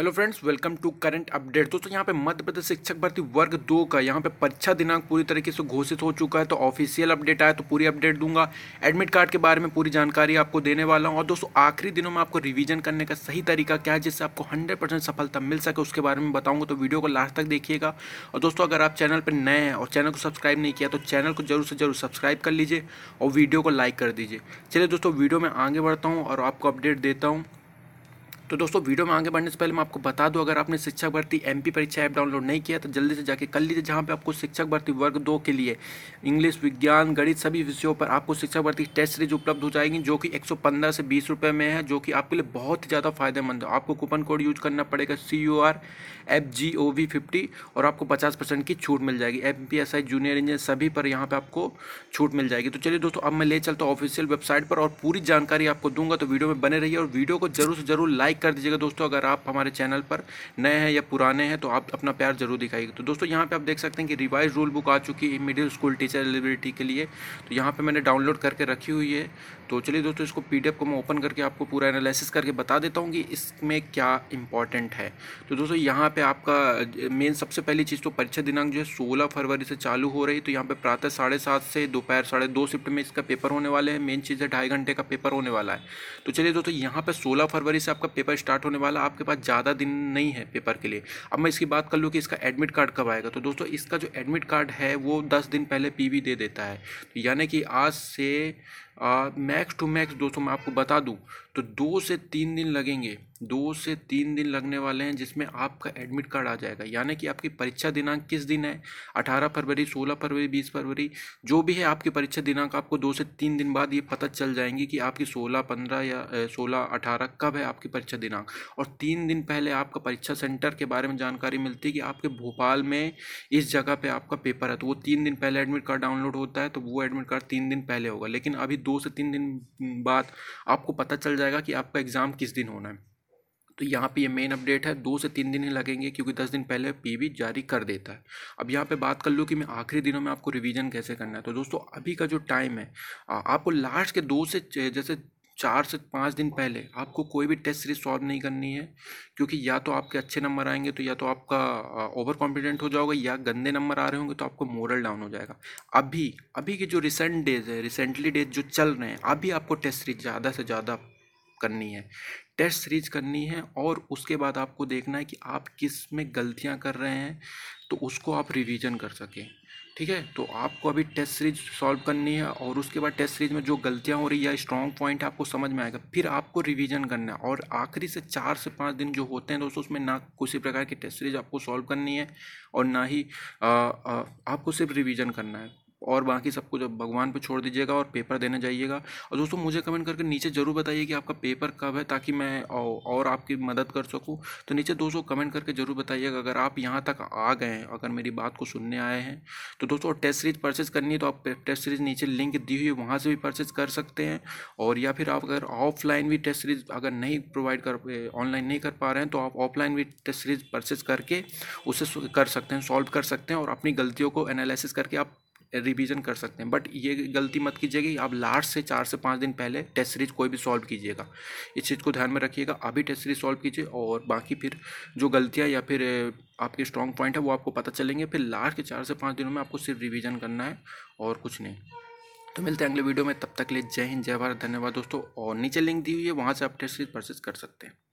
hello friends welcome to current update दोस्तों यहाँ पे मध्य प्रदेश शिक्षक भर्ती वर्ग दो का यहाँ पे परीक्षा दिनांक पूरी तरीके से घोषित हो चुका है तो ऑफिशियल अपडेट आया तो पूरी अपडेट दूंगा एडमिट कार्ड के बारे में पूरी जानकारी आपको देने वाला हूँ और दोस्तों आखिरी दिनों में आपको रिविजन करने का सही तरीका क्या है जिससे आपको हंड्रेड सफलता मिल सके उसके बारे में बताऊँगा तो वीडियो को लास्ट तक देखिएगा और दोस्तों अगर आप चैनल पर नए हैं और चैनल को सब्सक्राइब नहीं किया तो चैनल को जरूर से जरूर सब्सक्राइब कर लीजिए और वीडियो को लाइक कर दीजिए चलिए दोस्तों वीडियो में आगे बढ़ता हूँ और आपको अपडेट देता हूँ तो दोस्तों वीडियो में आगे बढ़ने से पहले मैं आपको बता दूं अगर आपने शिक्षक भर्ती एम परीक्षा ऐप डाउनलोड नहीं किया तो जल्दी से जाके कर लीजिए जहाँ पे आपको शिक्षक भर्ती वर्ग दो के लिए इंग्लिश विज्ञान गणित सभी विषयों पर आपको शिक्षक भर्ती टेस्ट सीरीज उपलब्ध हो जाएगी जो कि एक से बीस रुपये में है जो कि आपके लिए बहुत ही ज़्यादा फायदेमंद है आपको कूपन कोड यूज करना पड़ेगा C U R F G O V fifty और आपको पचास परसेंट की छूट मिल जाएगी M P S I junior engineer सभी पर यहाँ पर आपको छूट मिल जाएगी तो चलिए दोस्तों अब मैं ले चलता हूँ ऑफिशियल वेबसाइट पर और पूरी जानकारी आपको दूंगा तो वीडियो में बने रहिए और वीडियो को जरूर से जरूर लाइक लाइक कर दीजिएगा दोस्तों अगर आप हमारे चैनल पर नए हैं या पुराने हैं तो आप अपना प्यार जरूर दिखाइएगा तो दोस्तों यहाँ पे आप देख सकते हैं कि रिवाइज रूल बुक आ चुकी है मिडिल स्कूल टीचर एलिबिलिटी के लिए तो यहाँ पर मैंने डाउनलोड करके रखी हुई है तो चलिए दोस्तों इसको पी को मैं ओपन करके आपको पूरा एनालिसिस करके बता देता हूँ कि इसमें क्या इंपॉर्टेंट है तो दोस्तों यहाँ पर आपका मेन सबसे पहली चीज़ तो परीक्षा दिनांक जो है सोलह फरवरी से चालू हो रही तो यहाँ पर प्रातः साढ़े सात से दोपहर साढ़े दो शिफ्ट में इसका पेपर होने वाले हैं मेन चीज़ है ढाई घंटे का पेपर होने वाला है तो चलिए दोस्तों यहाँ पर सोलह फरवरी से आपका पेपर पेपर स्टार्ट होने वाला आपके पास ज़्यादा दिन नहीं है पेपर के लिए अब मैं इसकी बात कर लूँ कि इसका एडमिट कार्ड कब आएगा तो दोस्तों इसका जो एडमिट कार्ड है वो दस दिन पहले पी दे देता है तो यानी कि आज से मैक्स टू मैक्स दोस्तों मैं आपको बता दूँ तो दो से तीन दिन लगेंगे दो से तीन दिन लगने वाले हैं जिसमें आपका एडमिट कार्ड आ जाएगा यानी कि आपकी परीक्षा दिनांक किस दिन है अठारह फरवरी सोलह फरवरी बीस फरवरी जो भी है आपकी परीक्षा दिनांक आपको दो से तीन दिन बाद ये पता चल जाएंगी कि आपकी सोलह पंद्रह या सोलह अठारह कब है आपकी परीक्षा दिनांक और तीन दिन पहले आपका परीक्षा सेंटर के बारे में जानकारी मिलती है कि आपके भोपाल में इस जगह पर आपका पेपर है तो वो तीन दिन पहले एडमिट कार्ड डाउनलोड होता है तो वो एडमिट कार्ड तीन दिन पहले होगा लेकिन अभी दो से तीन दिन बाद आपको पता चल जाएगा कि आपका एग्ज़ाम किस दिन होना है तो यहाँ पे ये मेन अपडेट है दो से तीन दिन ही लगेंगे क्योंकि दस दिन पहले पी जारी कर देता है अब यहाँ पे बात कर लूँ कि मैं आखिरी दिनों में आपको रिवीजन कैसे करना है तो दोस्तों अभी का जो टाइम है आपको लास्ट के दो से जैसे चार से पाँच दिन पहले आपको कोई भी टेस्ट सीरीज सॉल्व नहीं करनी है क्योंकि या तो आपके अच्छे नंबर आएंगे तो या तो आपका ओवर कॉन्फिडेंट हो जाओगे या गंदे नंबर आ रहे होंगे तो आपको मोरल डाउन हो जाएगा अभी अभी के जो रिसेंट डेज है रिसेंटली डेज जो चल रहे हैं अभी आपको टेस्ट सीरीज ज़्यादा से ज़्यादा करनी है टेस्ट सीरीज करनी है और उसके बाद आपको देखना है कि आप किस में गलतियां कर रहे हैं तो उसको आप रिवीजन कर सकें ठीक है तो आपको अभी टेस्ट सीरीज सॉल्व करनी है और उसके बाद टेस्ट सीरीज में जो गलतियां हो रही है स्ट्रॉन्ग पॉइंट आपको समझ में आएगा फिर आपको रिवीजन करना है और आखिरी से चार से पाँच दिन जो होते हैं दोस्तों उसमें ना किसी प्रकार की टेस्ट सीरीज आपको सॉल्व करनी है और ना ही आ, आ, आपको सिर्फ रिवीजन करना है और बाकी सब कुछ भगवान पे छोड़ दीजिएगा और पेपर देने जाइएगा और दोस्तों मुझे कमेंट करके नीचे ज़रूर बताइए कि आपका पेपर कब है ताकि मैं और आपकी मदद कर सकूँ तो नीचे दोस्तों कमेंट करके ज़रूर बताइएगा अगर आप यहाँ तक आ गए हैं अगर मेरी बात को सुनने आए हैं तो दोस्तों टेस्ट सीरीज परचेज करनी है तो आप टेस्ट सीरीज नीचे लिंक दी हुई वहाँ से भी परचेज कर सकते हैं और या फिर आप अगर ऑफलाइन भी टेस्ट सीरीज अगर नहीं प्रोवाइड कर ऑनलाइन नहीं कर पा रहे हैं तो आप ऑफलाइन भी टेस्ट सीरीज परचेज करके उसे कर सकते हैं सॉल्व कर सकते हैं और अपनी गलतियों को एनालिसिस करके आप रिवीजन कर सकते हैं बट ये गलती मत कीजिएगा आप लास्ट से चार से पाँच दिन पहले टेस्ट सीरीज कोई भी सॉल्व कीजिएगा इस चीज़ को ध्यान में रखिएगा अभी टेस्ट सीरीज सॉल्व कीजिए और बाकी फिर जो गलतियाँ या फिर आपके स्ट्रॉन्ग पॉइंट है वो आपको पता चलेंगे फिर लास्ट के चार से पाँच दिनों में आपको सिर्फ रिविज़न करना है और कुछ नहीं तो मिलते हैं अगले वीडियो में तब तक के लिए जय हिंद जय भारत धन्यवाद दोस्तों और नीचे लिंक दी हुई है वहाँ से आप टेस्ट सीरीज परचेज कर सकते हैं